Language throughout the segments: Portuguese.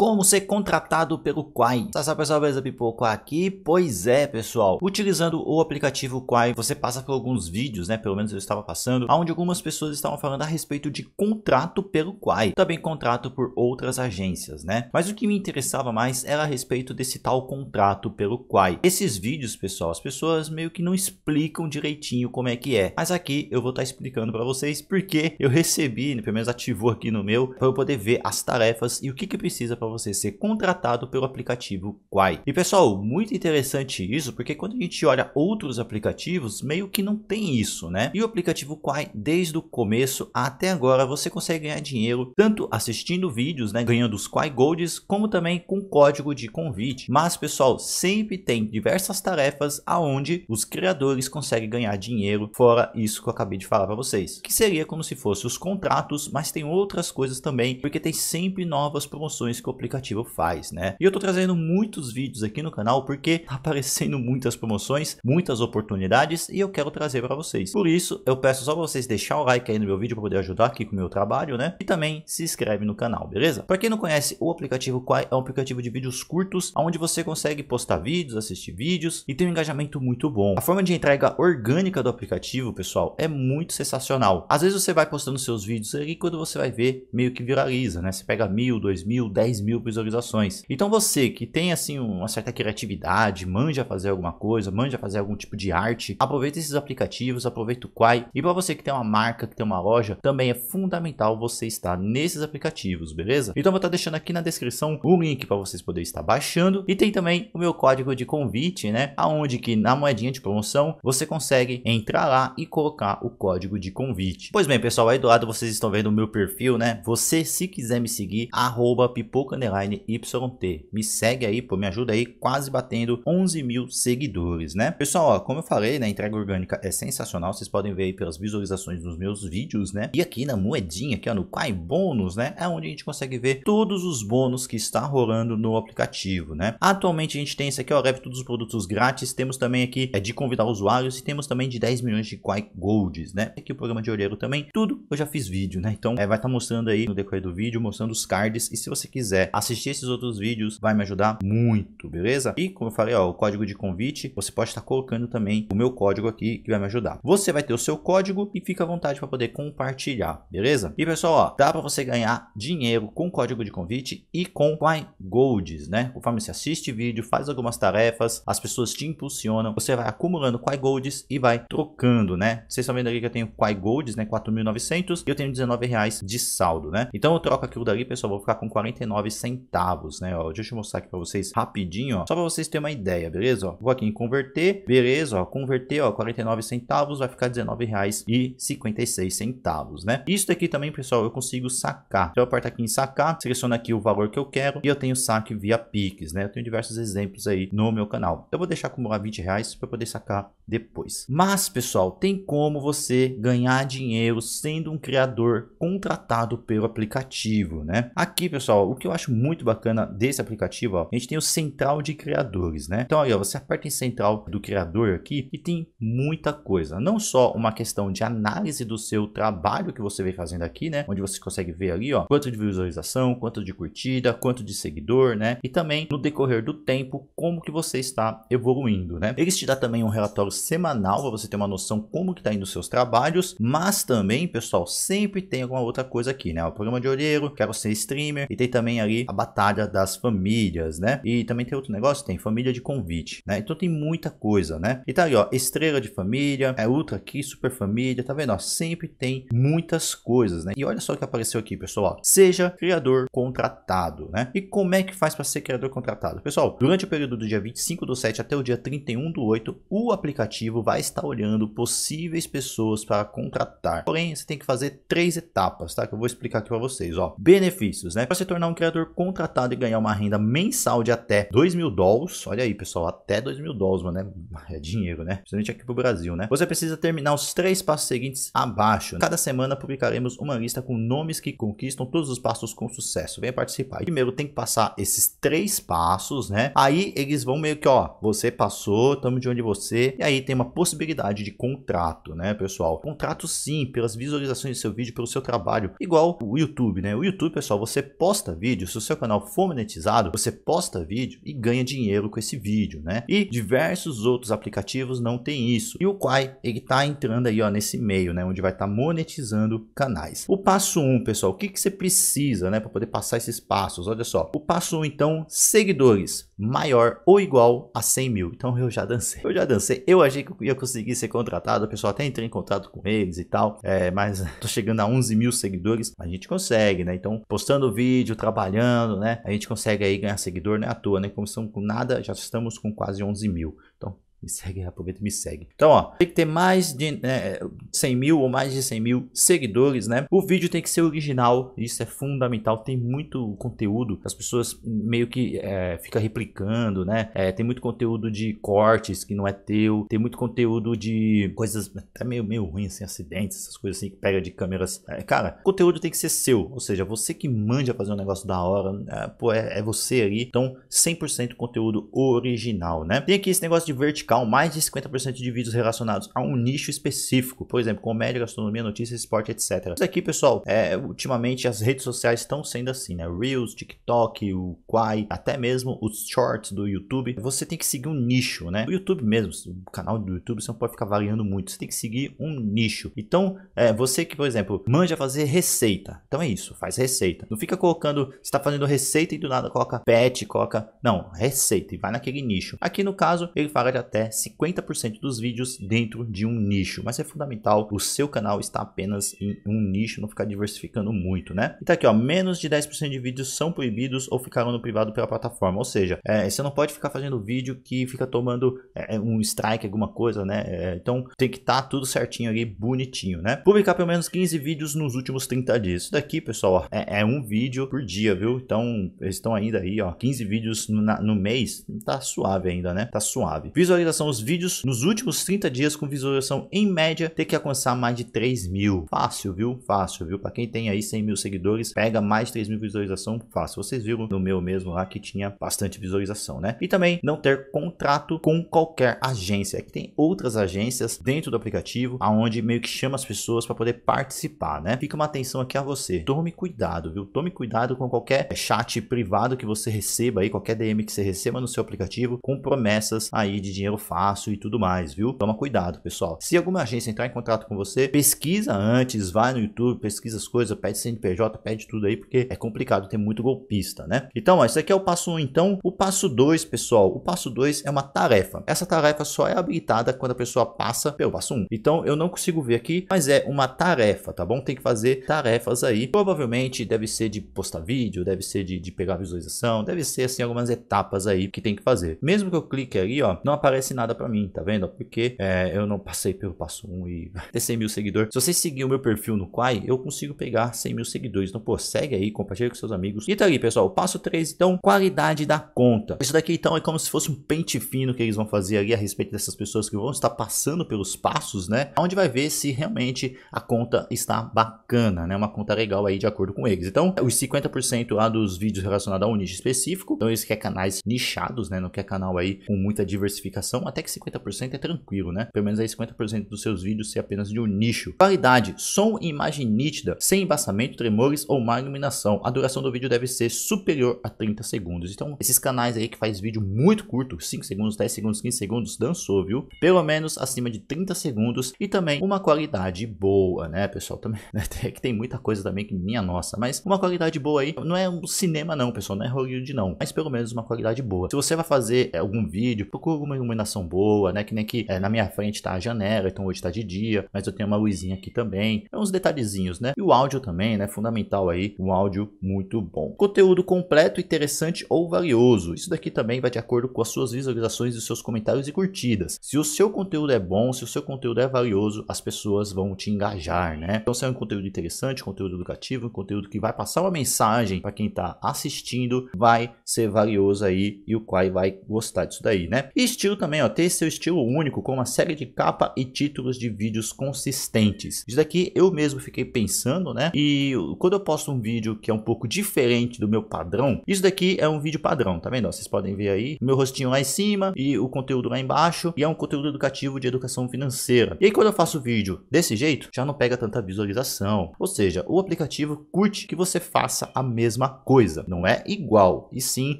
Como ser contratado pelo Quai? Essa pessoal, beleza? Pipoco aqui. Pois é, pessoal. Utilizando o aplicativo Quai, você passa por alguns vídeos, né? Pelo menos eu estava passando, onde algumas pessoas estavam falando a respeito de contrato pelo Quai. Também contrato por outras agências, né? Mas o que me interessava mais era a respeito desse tal contrato pelo Quai. Esses vídeos, pessoal, as pessoas meio que não explicam direitinho como é que é. Mas aqui eu vou estar tá explicando para vocês porque eu recebi, pelo menos ativou aqui no meu, para eu poder ver as tarefas e o que que precisa para você ser contratado pelo aplicativo Quai. E pessoal, muito interessante isso, porque quando a gente olha outros aplicativos, meio que não tem isso, né? E o aplicativo Quai, desde o começo até agora, você consegue ganhar dinheiro tanto assistindo vídeos, né, ganhando os Quai Golds, como também com código de convite. Mas pessoal, sempre tem diversas tarefas aonde os criadores conseguem ganhar dinheiro, fora isso que eu acabei de falar para vocês, que seria como se fosse os contratos, mas tem outras coisas também, porque tem sempre novas promoções que o aplicativo faz, né? E eu tô trazendo muitos vídeos aqui no canal porque tá aparecendo muitas promoções, muitas oportunidades e eu quero trazer para vocês. Por isso, eu peço só pra vocês deixar o like aí no meu vídeo para poder ajudar aqui com o meu trabalho, né? E também se inscreve no canal, beleza? Para quem não conhece o aplicativo Quai, é um aplicativo de vídeos curtos, onde você consegue postar vídeos, assistir vídeos e tem um engajamento muito bom. A forma de entrega orgânica do aplicativo, pessoal, é muito sensacional. Às vezes você vai postando seus vídeos ali, quando você vai ver, meio que viraliza, né? Você pega mil, dois mil, dez mil mil visualizações. Então você que tem assim uma certa criatividade, manja fazer alguma coisa, manja fazer algum tipo de arte, aproveita esses aplicativos, aproveita o Quai. E para você que tem uma marca, que tem uma loja, também é fundamental você estar nesses aplicativos, beleza? Então vou estar tá deixando aqui na descrição o link para vocês poderem estar baixando e tem também o meu código de convite, né? Aonde que na moedinha de promoção você consegue entrar lá e colocar o código de convite. Pois bem, pessoal, aí do lado vocês estão vendo o meu perfil, né? Você se quiser me seguir, arroba pipoca underline YT. Me segue aí, pô, me ajuda aí, quase batendo 11 mil seguidores, né? Pessoal, ó, como eu falei, né, entrega orgânica é sensacional, vocês podem ver aí pelas visualizações dos meus vídeos, né? E aqui na moedinha, aqui ó, no Quai Bônus, né, é onde a gente consegue ver todos os bônus que está rolando no aplicativo, né? Atualmente a gente tem isso aqui, ó, leve todos os produtos grátis, temos também aqui é de convidar usuários e temos também de 10 milhões de Quai Golds, né? Aqui o programa de olheiro também, tudo eu já fiz vídeo, né? Então é, vai estar tá mostrando aí no decorrer do vídeo, mostrando os cards e se você quiser assistir esses outros vídeos vai me ajudar muito, beleza? E como eu falei, ó, o código de convite, você pode estar colocando também o meu código aqui que vai me ajudar. Você vai ter o seu código e fica à vontade para poder compartilhar, beleza? E pessoal, ó, dá para você ganhar dinheiro com código de convite e com Coin Golds, né? Conforme você assiste vídeo, faz algumas tarefas, as pessoas te impulsionam, você vai acumulando Coin Golds e vai trocando, né? Vocês estão vendo aqui que eu tenho Coin Golds, né? 4.900 e eu tenho 19 reais de saldo, né? Então eu troco aquilo dali, pessoal, vou ficar com 49 centavos, né? Ó, deixa eu mostrar aqui para vocês rapidinho, ó, só para vocês terem uma ideia, beleza? Ó, vou aqui em converter, beleza? Ó, converter, ó, 49 centavos vai ficar R$19,56, né? Isso aqui também, pessoal, eu consigo sacar. Então eu aperto aqui em sacar, seleciono aqui o valor que eu quero e eu tenho saque via Pix, né? Eu tenho diversos exemplos aí no meu canal. Eu vou deixar acumular 20 reais para poder sacar depois. Mas, pessoal, tem como você ganhar dinheiro sendo um criador contratado pelo aplicativo, né? Aqui, pessoal, o que eu acho acho muito bacana desse aplicativo, ó, a gente tem o central de criadores, né? Então aí, ó, você aperta em central do criador aqui e tem muita coisa. Não só uma questão de análise do seu trabalho que você vem fazendo aqui, né? Onde você consegue ver ali, ó, quanto de visualização, quanto de curtida, quanto de seguidor, né? E também no decorrer do tempo, como que você está evoluindo, né? Eles te dá também um relatório semanal para você ter uma noção como que tá indo os seus trabalhos, mas também, pessoal, sempre tem alguma outra coisa aqui, né? O programa de olheiro, quero ser streamer e tem também ali ali a batalha das famílias, né? E também tem outro negócio, tem família de convite, né? Então tem muita coisa, né? E tá aí, ó, estrela de família, é ultra aqui, super família, tá vendo? Ó, sempre tem muitas coisas, né? E olha só o que apareceu aqui, pessoal. Ó. Seja criador contratado, né? E como é que faz para ser criador contratado? Pessoal, durante o período do dia 25 do 7 até o dia 31 do 8, o aplicativo vai estar olhando possíveis pessoas para contratar. Porém, você tem que fazer três etapas, tá? Que eu vou explicar aqui para vocês, ó. Benefícios, né? Para se tornar um criador trabalhador contratado e ganhar uma renda mensal de até 2 mil dólares, olha aí pessoal, até 2 mil dólares, mano, né? é dinheiro, né? Principalmente aqui pro Brasil, né? Você precisa terminar os três passos seguintes abaixo. Cada semana publicaremos uma lista com nomes que conquistam todos os passos com sucesso. Venha participar. Primeiro tem que passar esses três passos, né? Aí eles vão meio que, ó, você passou, estamos de onde você. E aí tem uma possibilidade de contrato, né, pessoal? Contrato sim, pelas visualizações do seu vídeo, pelo seu trabalho. Igual o YouTube, né? O YouTube, pessoal, você posta vídeos se o seu canal for monetizado, você posta vídeo e ganha dinheiro com esse vídeo, né? E diversos outros aplicativos não tem isso. E o Quai, ele tá entrando aí, ó, nesse meio, né? Onde vai estar tá monetizando canais. O passo 1, um, pessoal, o que, que você precisa, né? Para poder passar esses passos, olha só. O passo 1, um, então, seguidores maior ou igual a 100 mil. Então eu já dancei. Eu já dancei. Eu achei que eu ia conseguir ser contratado. O pessoal até entrei em contato com eles e tal. É, mas tô chegando a 11 mil seguidores. A gente consegue, né? Então postando vídeo, trabalhando né? A gente consegue aí ganhar seguidor, não né? à toa, né? Como estamos com nada, já estamos com quase 11 mil. Então, me segue, aproveita e me segue. Então, ó, tem que ter mais de é, né, 100 mil ou mais de 100 mil seguidores, né? O vídeo tem que ser original, isso é fundamental. Tem muito conteúdo, as pessoas meio que é, fica replicando, né? É, tem muito conteúdo de cortes que não é teu, tem muito conteúdo de coisas até meio, meio ruim, assim, acidentes, essas coisas assim que pega de câmeras. É, cara, conteúdo tem que ser seu, ou seja, você que manda fazer um negócio da hora, é, pô, é, é você aí. Então, 100% conteúdo original, né? Tem aqui esse negócio de vertical vertical, mais de 50% de vídeos relacionados a um nicho específico, por exemplo, comédia, gastronomia, notícias, esporte, etc. Isso aqui, pessoal, é, ultimamente as redes sociais estão sendo assim, né? Reels, TikTok, o Quai, até mesmo os shorts do YouTube. Você tem que seguir um nicho, né? O YouTube mesmo, o canal do YouTube, você não pode ficar variando muito. Você tem que seguir um nicho. Então, é, você que, por exemplo, manja fazer receita. Então é isso, faz receita. Não fica colocando, você está fazendo receita e do nada coloca pet, coloca. Não, receita e vai naquele nicho. Aqui no caso, ele fala de até até 50% dos vídeos dentro de um nicho, mas é fundamental o seu canal estar apenas em um nicho, não ficar diversificando muito, né? E tá aqui, ó, menos de 10% de vídeos são proibidos ou ficaram no privado pela plataforma, ou seja, é, você não pode ficar fazendo vídeo que fica tomando é, é um strike, alguma coisa, né? É, então tem que estar tá tudo certinho ali, bonitinho, né? Publicar pelo menos 15 vídeos nos últimos 30 dias. Isso daqui, pessoal, ó, é, é, um vídeo por dia, viu? Então eles estão ainda aí, ó, 15 vídeos no, na, no mês, tá suave ainda, né? Tá suave. Visualização visualização os vídeos nos últimos 30 dias com visualização em média ter que alcançar mais de 3 mil. Fácil, viu? Fácil, viu? Para quem tem aí 100 mil seguidores, pega mais de 3 mil visualização fácil. Vocês viram no meu mesmo lá que tinha bastante visualização, né? E também não ter contrato com qualquer agência. Que tem outras agências dentro do aplicativo, aonde meio que chama as pessoas para poder participar, né? Fica uma atenção aqui a você. Tome cuidado, viu? Tome cuidado com qualquer chat privado que você receba aí, qualquer DM que você receba no seu aplicativo com promessas aí de dinheiro faço e tudo mais, viu? Toma cuidado, pessoal. Se alguma agência entrar em contato com você, pesquisa antes, vai no YouTube, pesquisa as coisas, pede CNPJ, pede tudo aí, porque é complicado, tem muito golpista, né? Então, ó, isso aqui é o passo 1. Um, então, o passo 2, pessoal, o passo 2 é uma tarefa. Essa tarefa só é habilitada quando a pessoa passa pelo passo 1. Um. Então, eu não consigo ver aqui, mas é uma tarefa, tá bom? Tem que fazer tarefas aí. Provavelmente deve ser de postar vídeo, deve ser de, de pegar visualização, deve ser assim algumas etapas aí que tem que fazer. Mesmo que eu clique ali, ó, não aparece assinada para mim, tá vendo? Porque é, eu não passei pelo passo 1 e ter 100 mil seguidores. Se você seguir o meu perfil no Quai, eu consigo pegar 100 mil seguidores. Então, pô, segue aí, compartilha com seus amigos. E tá aí, pessoal. O passo 3, então, qualidade da conta. Isso daqui, então, é como se fosse um pente fino que eles vão fazer ali a respeito dessas pessoas que vão estar passando pelos passos, né? Onde vai ver se realmente a conta está bacana, né? Uma conta legal aí de acordo com eles. Então, os 50% lá dos vídeos relacionados a um nicho específico. Então, eles querem canais nichados, né? Não quer canal aí com muita diversificação monetização, até que 50% é tranquilo, né? Pelo menos aí 50% dos seus vídeos ser apenas de um nicho. Qualidade, som e imagem nítida, sem embaçamento, tremores ou má iluminação. A duração do vídeo deve ser superior a 30 segundos. Então, esses canais aí que faz vídeo muito curto, 5 segundos, 10 segundos, 15 segundos, dançou, viu? Pelo menos acima de 30 segundos e também uma qualidade boa, né, pessoal? Também, né? É que tem muita coisa também que minha nossa, mas uma qualidade boa aí, não é um cinema não, pessoal, não é Hollywood não, mas pelo menos uma qualidade boa. Se você vai fazer é, algum vídeo, procura uma iluminação iluminação boa, né? Que nem que é, na minha frente tá a janela, então hoje tá de dia, mas eu tenho uma luzinha aqui também. É uns detalhezinhos, né? E o áudio também, né? Fundamental aí, um áudio muito bom. Conteúdo completo, interessante ou valioso. Isso daqui também vai de acordo com as suas visualizações, os seus comentários e curtidas. Se o seu conteúdo é bom, se o seu conteúdo é valioso, as pessoas vão te engajar, né? Então, se é um conteúdo interessante, conteúdo educativo, um conteúdo que vai passar uma mensagem para quem tá assistindo, vai ser valioso aí e o qual vai gostar disso daí, né? E estilo também também, ó, ter seu estilo único com uma série de capa e títulos de vídeos consistentes. Isso daqui eu mesmo fiquei pensando, né? E quando eu posto um vídeo que é um pouco diferente do meu padrão, isso daqui é um vídeo padrão, tá vendo? vocês podem ver aí meu rostinho lá em cima e o conteúdo lá embaixo, e é um conteúdo educativo de educação financeira. E aí quando eu faço vídeo desse jeito, já não pega tanta visualização. Ou seja, o aplicativo curte que você faça a mesma coisa, não é igual, e sim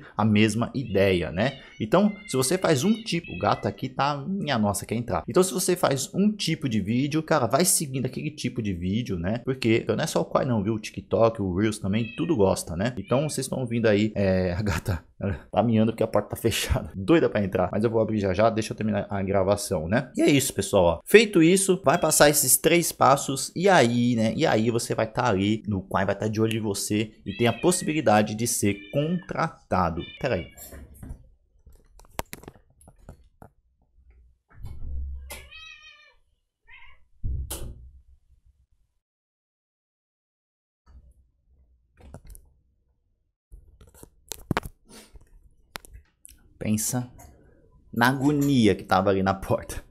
a mesma ideia, né? Então, se você faz um tipo gato aqui tá, minha nossa, quer entrar. Então se você faz um tipo de vídeo, cara, vai seguindo aquele tipo de vídeo, né? Porque então, não é só o Quai não, viu? O TikTok, o Reels também, tudo gosta, né? Então vocês estão ouvindo aí, é, a gata tá miando porque a porta tá fechada, doida para entrar, mas eu vou abrir já já, deixa eu terminar a gravação, né? E é isso, pessoal, ó. Feito isso, vai passar esses três passos e aí, né? E aí você vai estar tá ali, no Quai vai estar tá de olho em você e tem a possibilidade de ser contratado. Pera aí. Pensa na agonia que tava ali na porta.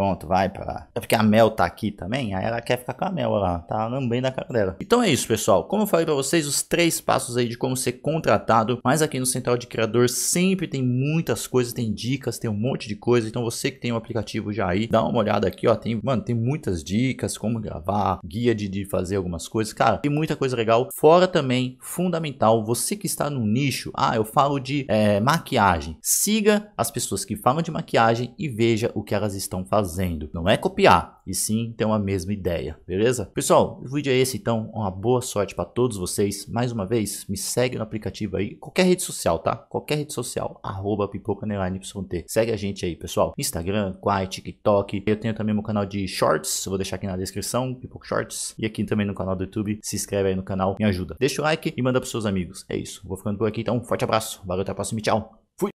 Pronto, vai pra. É porque a Mel tá aqui também, aí ela quer ficar com a Mel lá, tá lambendo a cara dela. Então é isso, pessoal. Como eu falei pra vocês, os três passos aí de como ser contratado, mas aqui no Central de Criador sempre tem muitas coisas, tem dicas, tem um monte de coisa. Então você que tem o um aplicativo já aí, dá uma olhada aqui, ó. Tem, mano, tem muitas dicas, como gravar, guia de, de fazer algumas coisas. Cara, tem muita coisa legal. Fora também, fundamental, você que está no nicho, ah, eu falo de é, maquiagem. Siga as pessoas que falam de maquiagem e veja o que elas estão fazendo fazendo. Não é copiar, e sim ter uma mesma ideia, beleza? Pessoal, o vídeo é esse então, uma boa sorte para todos vocês. Mais uma vez, me segue no aplicativo aí, qualquer rede social, tá? Qualquer rede social, arroba pipoca__yt. Segue a gente aí, pessoal. Instagram, Quai, TikTok. Eu tenho também meu canal de Shorts, vou deixar aqui na descrição, Pipoca Shorts. E aqui também no canal do YouTube, se inscreve aí no canal, me ajuda. Deixa o like e manda pros seus amigos. É isso, vou ficando por aqui então, forte abraço, valeu, até a próxima e tchau!